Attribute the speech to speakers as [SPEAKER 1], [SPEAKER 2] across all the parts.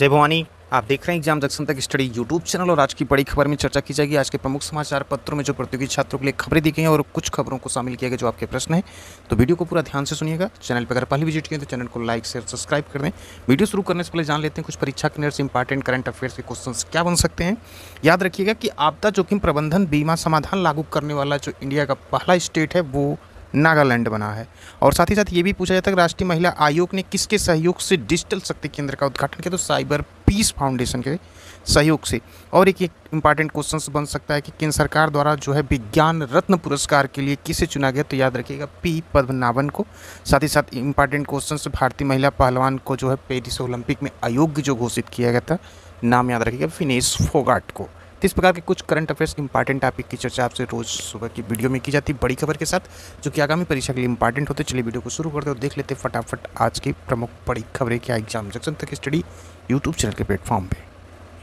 [SPEAKER 1] जय भवानी आप देख रहे हैं एग्जाम जक्शन तक स्टडी यूट्यूब चैनल और आज की बड़ी खबर में चर्चा की जाएगी आज के प्रमुख समाचार पत्रों में जो प्रतियोगी छात्रों के लिए खबरें दी गई हैं और कुछ खबरों को शामिल किया गया जो आपके प्रश्न है तो वीडियो को पूरा ध्यान से सुनिएगा चैनल पर अगर पहले विजिट किए तो चैनल को लाइक शेयर सब्सक्राइब कर दें वीडियो शुरू करने से पहले जान लेते हैं कुछ परीक्षा के इंपॉर्टेंट करंट अफेयर्स के क्वेश्चन क्या बन सकते हैं याद रखिएगा कि आपदा जोखिम प्रबंधन बीमा समाधान लागू करने वाला जो इंडिया का पहला स्टेट है वो नागालैंड बना है और साथ ही साथ ये भी पूछा जाता है कि राष्ट्रीय महिला आयोग ने किसके सहयोग से डिजिटल शक्ति केंद्र का उद्घाटन किया तो साइबर पीस फाउंडेशन के सहयोग से और एक एक इम्पॉर्टेंट क्वेश्चन बन सकता है कि केंद्र सरकार द्वारा जो है विज्ञान रत्न पुरस्कार के लिए किसे चुना गया तो याद रखिएगा पी पद्मनाभन को साथ ही साथ इम्पॉर्टेंट क्वेश्चन भारतीय महिला पहलवान को जो है पेरिस ओलंपिक में अयोग्य जो घोषित किया गया था नाम याद रखिएगा फिनेश फोगाट को तो इस प्रकार के कुछ करंट अफेयर्स इंपॉर्टेंट टॉपिक की चर्चा आपसे रोज़ सुबह की वीडियो में की जाती है बड़ी खबर के साथ जो कि आगामी परीक्षा के लिए इंपॉर्टेंट होते चलिए वीडियो को शुरू करते और देख लेते फटाफट आज की प्रमुख बड़ी खबरें क्या एग्जाम जंक्शन तक स्टडी यूट्यूब चैनल के प्लेटफॉर्म पर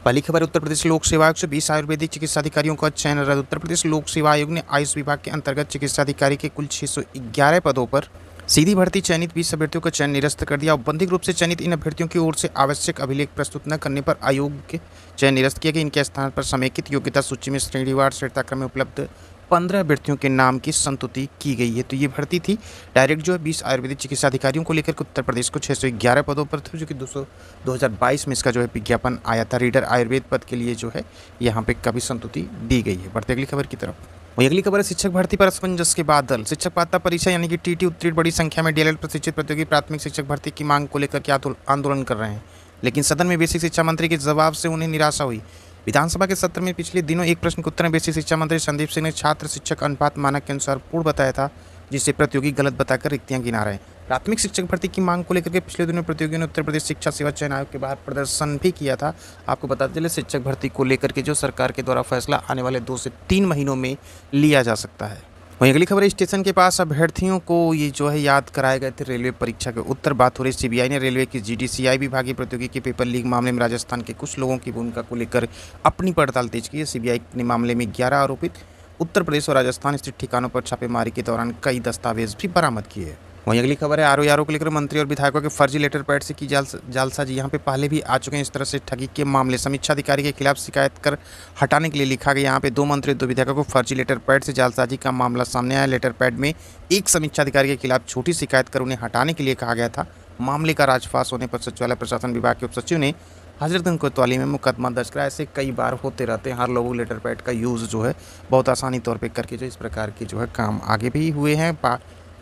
[SPEAKER 1] पहली खबर उत्तर प्रदेश लोक सेवा आयोग से बीस आयुर्वेदिक चिकित्सा अधिकारियों का चयन रद्द उत्तर प्रदेश लोक सेवा आयोग ने आयुष विभाग के अंतर्गत चिकित्सा अधिकारी के कुल 611 पदों पर सीधी भर्ती चयनित बीस अभ्यर्थियों का चयन निरस्त कर दिया और बंधिक रूप से चयनित इन अभ्यर्थियों की ओर से आवश्यक अभिलेख प्रस्तुत न करने पर आयोग के चयन निरस्त किया गया इनके स्थान पर समेकित योग्यता सूची में श्रेणीवार श्रेताक्रम में उपलब्ध पंद्रह अभ्यर्थियों के नाम की संतुति की गई है तो ये भर्ती थी डायरेक्ट जो है बीस आयुर्वेदिक चिकित्सा अधिकारियों को लेकर उत्तर प्रदेश को ग्यारह पदों पर था जो कि हज़ार बाईस में इसका जो है विज्ञापन आया था रीडर आयुर्वेद पद के लिए जो है यहाँ पे कभी संतुति दी गई है बढ़ते अगली खबर की तरफ वही अगली खबर है शिक्षक भर्ती पर असमंजस के बादल शिक्षक पात्रता परीक्षा यानी कि टीटी उत्तीर्ण बड़ी संख्या में डीएलएड प्रशिक्षित प्रतियोगी प्राथमिक शिक्षक भर्ती की मांग को लेकर के आंदोलन कर रहे हैं लेकिन सदन में बेसिक शिक्षा मंत्री के जवाब से उन्हें निराशा हुई विधानसभा के सत्र में पिछले दिनों एक प्रश्न के उत्तर में बेसिक शिक्षा मंत्री संदीप सिंह ने छात्र शिक्षक अनुपात मानक के अनुसार पूर्ण बताया था जिससे प्रतियोगी गलत बताकर रिक्तियां गिना रहे हैं प्राथमिक शिक्षक भर्ती की मांग को लेकर के पिछले दिनों प्रतियोगियों ने उत्तर प्रदेश शिक्षा सेवा चयन आयोग के बाहर प्रदर्शन भी किया था आपको बताते चले शिक्षक भर्ती को लेकर के जो सरकार के द्वारा फैसला आने वाले दो से तीन महीनों में लिया जा सकता है वहीं अगली खबर स्टेशन के पास अभ्यर्थियों को ये जो है याद कराए गए थे रेलवे परीक्षा के उत्तर बात हो रही सीबीआई ने रेलवे की जीडीसीआई विभागीय प्रतियोगी के पेपर लीक मामले में राजस्थान के कुछ लोगों की भूमिका को लेकर अपनी पड़ताल तेज की है सीबीआई ने मामले में ग्यारह आरोपित उत्तर प्रदेश और राजस्थान स्थित ठिकानों पर छापेमारी के दौरान कई दस्तावेज भी बरामद किए वहीं अगली खबर है आर ओ को लेकर मंत्री और विधायकों के फर्जी लेटर पैड से की जाल जालसाजी पे पहले भी आ चुके हैं इस तरह से ठगी के मामले समीक्षा अधिकारी के खिलाफ शिकायत कर हटाने के लिए लिखा गया यहाँ पे दो मंत्री दो विधायकों को फर्जी लेटर पैड से जालसाजी का मामला सामने आया लेटर पैड में एक समीक्षा अधिकारी के खिलाफ छोटी शिकायत कर उन्हें हटाने के लिए कहा गया था मामले का राजफास होने पर सचिवालय प्रशासन विभाग के उप सचिव ने हजरतगंज कोतवाली में मुकदमा दर्ज कराया ऐसे कई बार होते रहते हैं हर लोगों लेटर पैड का यूज़ जो है बहुत आसानी तौर पे करके जो इस प्रकार के जो है काम आगे भी हुए हैं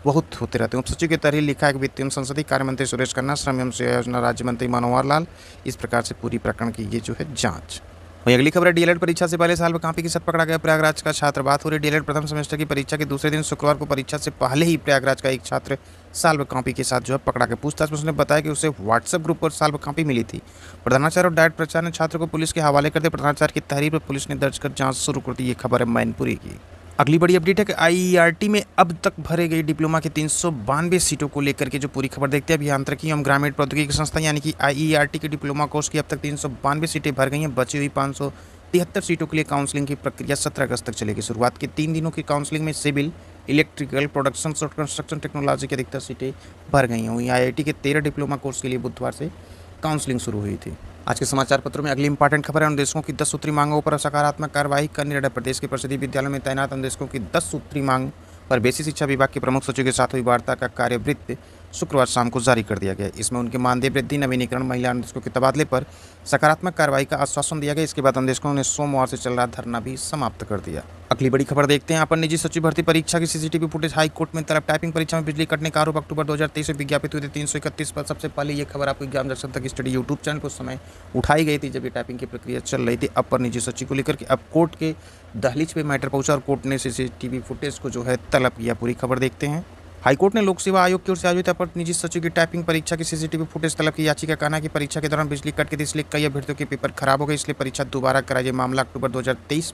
[SPEAKER 1] बहुत होते रहते हैं उपसचिव की तरह लिखा है कि संसदीय कार्य मंत्री सुरेश खन्ना श्रम एवं सेवा योजना राज्य मंत्री मनोहर लाल इस प्रकार से पूरी प्रकरण की ये जो है जाँच वहीं अगली खबर डीएलएड परीक्षा से पहले साल में कापी के साथ पकड़ा गया प्रयागराज का छात्र बात हो रही डीएलएड प्रथम सेमेस्टर की परीक्षा के दूसरे दिन शुक्रवार को परीक्षा से पहले ही प्रयागराज का एक छात्र साल्व कॉपी के साथ जो है पकड़ा गया पूछताछ में उसने बताया कि उसे व्हाट्सएप ग्रुप पर साल्व कॉपी मिली थी प्रधानाचार्य और डायट प्रचार ने छात्र को पुलिस के हवाले कर दिया प्रधानाचार्य की तहरीर पर पुलिस ने दर्ज कर जांच शुरू कर दी ये खबर है मैनपुरी की अगली बड़ी अपडेट है कि आईईआरटी में अब तक भरे गए डिप्लोमा के तीन सीटों को लेकर के जो पूरी खबर देखते हैं अभियांत्रिकी एवं ग्रामीण प्रौद्योगिकी संस्था यानी कि आईईआरटी के डिप्लोमा कोर्स की अब तक तीन सीटें भर गई हैं बची हुई पाँच तिहत्तर सीटों के लिए काउंसलिंग की प्रक्रिया सत्रह अगस्त तक चलेगी शुरुआत के तीन दिनों की काउंसलिंग में सिविल इलेक्ट्रिकल प्रोडक्शन और कंस्ट्रक्शन टेक्नोलॉजी की अधिकतर सीटें भर गई हैं वहीं आई के तेरह डिप्लोमा कोर्स के लिए बुधवार से काउंसलिंग शुरू हुई थी आज के समाचार पत्रों में अगली इंपॉर्टेंट खबर है अनुदेशकों की दस सूत्री मांगों पर सकारात्मक कार्रवाई का निर्णय प्रदेश के प्रसिद्धि विद्यालय में तैनात अनुदेशकों की दस सूत्री मांग पर बेसिक शिक्षा विभाग के प्रमुख सचिव के साथ हुई वार्ता का कार्यवृत्त शुक्रवार शाम को जारी कर दिया गया इसमें उनके मानदेय वृद्धि नवीनीकरण महिला अनुदेशकों के तबादले पर सकारात्मक कार्रवाई का आश्वासन दिया गया इसके बाद अनुदेशकों ने सोमवार से चल रहा धरना भी समाप्त कर दिया अगली बड़ी खबर देखते हैं अपन निजी सचिव भर्ती परीक्षा की सीसीटीवी फुटेज हाई कोर्ट में तरफ टाइपिंग परीक्षा में बिजली कटने का आरोप अक्टूबर 2023 में विज्ञापित हुए थे तीन पर सबसे पहले ये खबर आपको एग्जाम दर्शन तक स्टडी यूट्यूब चैनल को समय उठाई गई थी जब ये टाइपिंग की प्रक्रिया चल रही थी अब पर निजी सचिव को लेकर के अब कोर्ट के दहलीज पे मैटर पहुंचा और कोर्ट ने सीसीटीवी फुटेज को जो है तलब किया पूरी खबर देखते हैं हाईकोर्ट ने लोक सेवा आयोग की ओर से आयोजित अपर निजी सचिव की टाइपिंग परीक्षा की सीसीटीवी फुटेज तलब की याचिका कहना कि परीक्षा के दौरान बिजली कट गई थी इसलिए कई अभ्यर्थियों के पेपर खराब हो गए इसलिए परीक्षा दोबारा कराई मामला अक्टूबर दो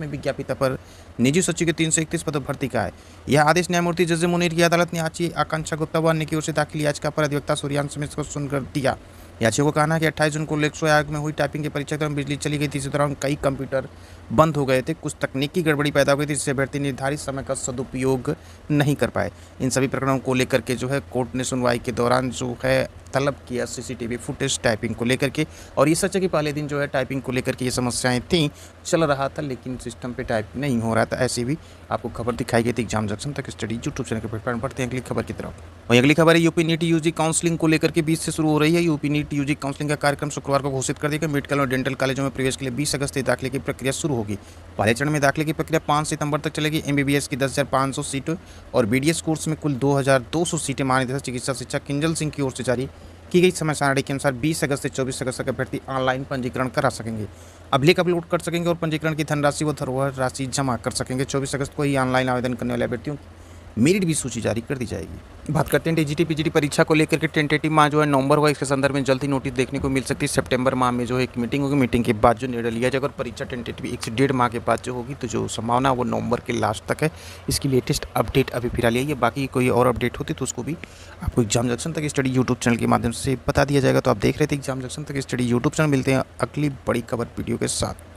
[SPEAKER 1] में विज्ञापित अपर निजी सचिव के तीन सौ इकतीस पदों भर्ती का है यह आदेश न्यायमूर्ति जजे मुनीर की अदालत ने आची आकांक्षा गुप्ता व अन्य की ओर से दाखिल याचिका पर अधिवक्ता सूर्यांश मिश्र को सुनकर दिया याचियों का कहना है कि अट्ठाईस जून को लेक्सो आयोग में हुई टाइपिंग की परीक्षा के दौरान बिजली चली गई थी इस दौरान कई कंप्यूटर बंद हो गए थे कुछ तकनीकी गड़बड़ी पैदा हो गई थी जिससे अभ्यर्थी निर्धारित समय का सदुपयोग नहीं कर पाए इन सभी प्रकरणों को लेकर के जो है कोर्ट ने सुनवाई के दौरान जो है तलब किया सीसीटीवी फुटेज टाइपिंग को लेकर के और ये सच है कि पहले दिन जो है टाइपिंग को लेकर के ये समस्याएं थी चल रहा था लेकिन सिस्टम पे टाइप नहीं हो रहा था ऐसी भी आपको खबर दिखाई गई थी एग्जाम जंक्शन तक स्टडी यूट्यूब चैनल के प्लेटफॉर्म पढ़ते हैं अगली खबर की तरफ वही अगली खबर है यूपी नीट यूजी काउंसलिंग को लेकर के बीस से शुरू हो रही है यूपी नीट यूजी काउंसलिंग का कार्यक्रम शुक्रवार को घोषित कर दिया मेडिकल और डेंटल कॉलेजों में प्रवेश के लिए बीस अगस्त से दाखिले की प्रक्रिया शुरू होगी पहले चरण में दाखिले की प्रक्रिया पाँच सितंबर तक चलेगी एमबीबीएस की दस सीटों और बी कोर्स में कुल दो सीटें थी चिकित्सा शिक्षा किंजल सिंह की ओर से जारी की गई समय सारणी के अनुसार 20 अगस्त से 24 अगस्त तक अभ्यर्थी ऑनलाइन पंजीकरण करा सकेंगे अभिलेख अपलोड कर सकेंगे और पंजीकरण की धनराशि व धरोहर राशि जमा कर सकेंगे 24 अगस्त को ही ऑनलाइन आवेदन करने वाले अभ्यर्थियों मेरिट भी सूची जारी कर दी जाएगी बात करते हैं डीजीटी पीजीटी परीक्षा को लेकर के टेंटेटिव माह जो है नवंबर होगा इसके संदर्भ में जल्द ही नोटिस देखने को मिल सकती है सितंबर माह में जो है एक मीटिंग होगी मीटिंग के बाद जो निर्णय लिया जाएगा और परीक्षा टेंटेटिव एक से डेढ़ माह के बाद जो होगी तो जो संभावना वो नवंबर के लास्ट तक है इसकी लेटेस्ट अपडेट अभी फिलहाल यही है बाकी कोई और अपडेट होती तो उसको भी आपको एग्जाम जंक्शन तक स्टडी यूट्यूब चैनल के माध्यम से बता दिया जाएगा तो आप देख रहे थे एग्जाम जंक्शन तक स्टडी यूट्यूब चैनल मिलते हैं अगली बड़ी खबर वीडियो के साथ